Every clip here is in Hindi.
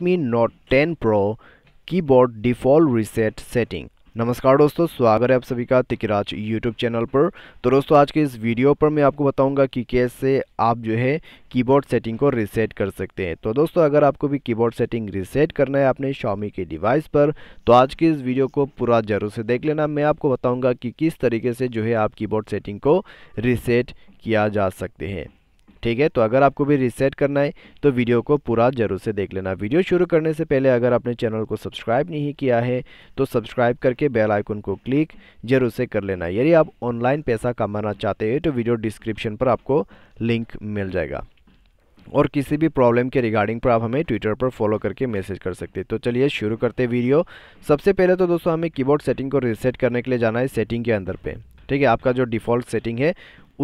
Redmi note 10 pro keyboard default reset setting नमस्कार दोस्तों स्वागत है आप सभी का तिकराज यूट्यूब चैनल पर तो दोस्तों आज के इस वीडियो पर मैं आपको बताऊंगा कि कैसे आप जो है कीबोर्ड सेटिंग को रीसेट कर सकते हैं तो दोस्तों अगर आपको भी कीबोर्ड सेटिंग रीसेट करना है अपने शॉमी के डिवाइस पर तो आज के इस वीडियो को पूरा जरूर से देख लेना मैं आपको बताऊँगा कि किस तरीके से जो है आप कीबोर्ड सेटिंग को रीसेट किया जा सकते हैं ठीक है तो अगर आपको भी रिसेट करना है तो वीडियो को पूरा जरूर से देख लेना वीडियो शुरू करने से पहले अगर आपने चैनल को सब्सक्राइब नहीं किया है तो सब्सक्राइब करके बेल आइकन को क्लिक जरूर से कर लेना यदि आप ऑनलाइन पैसा कमाना चाहते हैं तो वीडियो डिस्क्रिप्शन पर आपको लिंक मिल जाएगा और किसी भी प्रॉब्लम के रिगार्डिंग पर आप हमें ट्विटर पर फॉलो करके मैसेज कर सकते हैं तो चलिए शुरू करते वीडियो सबसे पहले तो दोस्तों हमें कीबोर्ड सेटिंग को रिसेट करने के लिए जाना है सेटिंग के अंदर पे ठीक है आपका जो डिफ़ॉल्ट सेटिंग है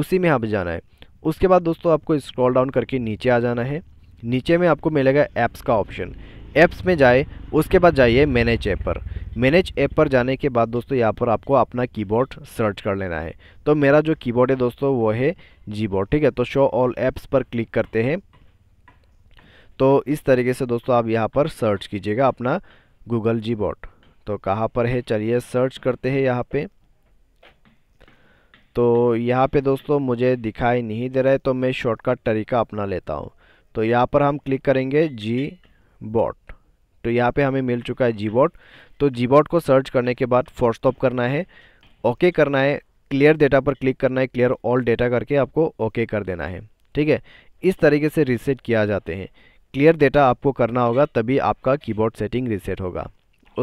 उसी में आप जाना है उसके बाद दोस्तों आपको स्क्रॉल डाउन करके नीचे आ जाना है नीचे में आपको मिलेगा ऐप्स का ऑप्शन ऐप्स में जाए उसके बाद जाइए मैनेज ऐप पर मैनेज ऐप पर जाने के बाद दोस्तों यहाँ पर आपको अपना कीबोर्ड सर्च कर लेना है तो मेरा जो कीबोर्ड है दोस्तों वो है जी ठीक है तो शो ऑल ऐप्स पर क्लिक करते हैं तो इस तरीके से दोस्तों आप यहाँ पर सर्च कीजिएगा अपना गूगल जी तो कहाँ पर है चलिए सर्च करते हैं यहाँ पर तो यहाँ पे दोस्तों मुझे दिखाई नहीं दे रहा है तो मैं शॉर्टकट तरीका अपना लेता हूँ तो यहाँ पर हम क्लिक करेंगे जी बॉट तो यहाँ पे हमें मिल चुका है जी बॉट तो जी बॉट को सर्च करने के बाद फॉरस्टॉप करना है ओके करना है क्लियर डेटा पर क्लिक करना है क्लियर ऑल डेटा करके आपको ओके कर देना है ठीक है इस तरीके से रीसेट किया जाते हैं क्लियर डेटा आपको करना होगा तभी आपका कीबोर्ड सेटिंग रीसेट होगा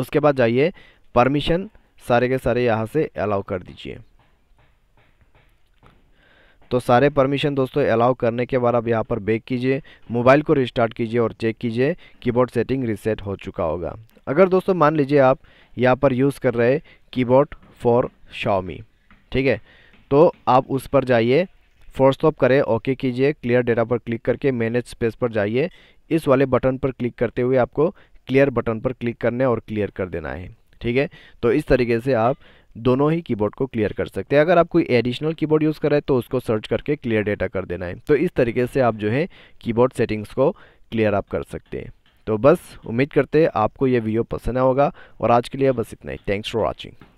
उसके बाद जाइए परमिशन सारे के सारे यहाँ से अलाउ कर दीजिए तो सारे परमिशन दोस्तों अलाउ करने के बाद आप यहाँ पर बेक कीजिए मोबाइल को रिस्टार्ट कीजिए और चेक कीजिए कीबोर्ड सेटिंग रिसेट हो चुका होगा अगर दोस्तों मान लीजिए आप यहाँ पर यूज़ कर रहे कीबोर्ड फॉर शाओमी ठीक है तो आप उस पर जाइए फोर्स स्टॉप करें ओके कीजिए क्लियर डेटा पर क्लिक करके मैनेज स्पेस पर जाइए इस वाले बटन पर क्लिक करते हुए आपको क्लियर बटन पर क्लिक करने और क्लियर कर देना है ठीक है तो इस तरीके से आप दोनों ही कीबोर्ड को क्लियर कर सकते हैं अगर आप कोई एडिशनल कीबोर्ड यूज़ कर रहे हैं तो उसको सर्च करके क्लियर डेटा कर देना है तो इस तरीके से आप जो है कीबोर्ड सेटिंग्स को क्लियर आप कर सकते हैं तो बस उम्मीद करते हैं आपको ये वीडियो पसंद आया होगा और आज के लिए बस इतना ही थैंक्स फॉर वॉचिंग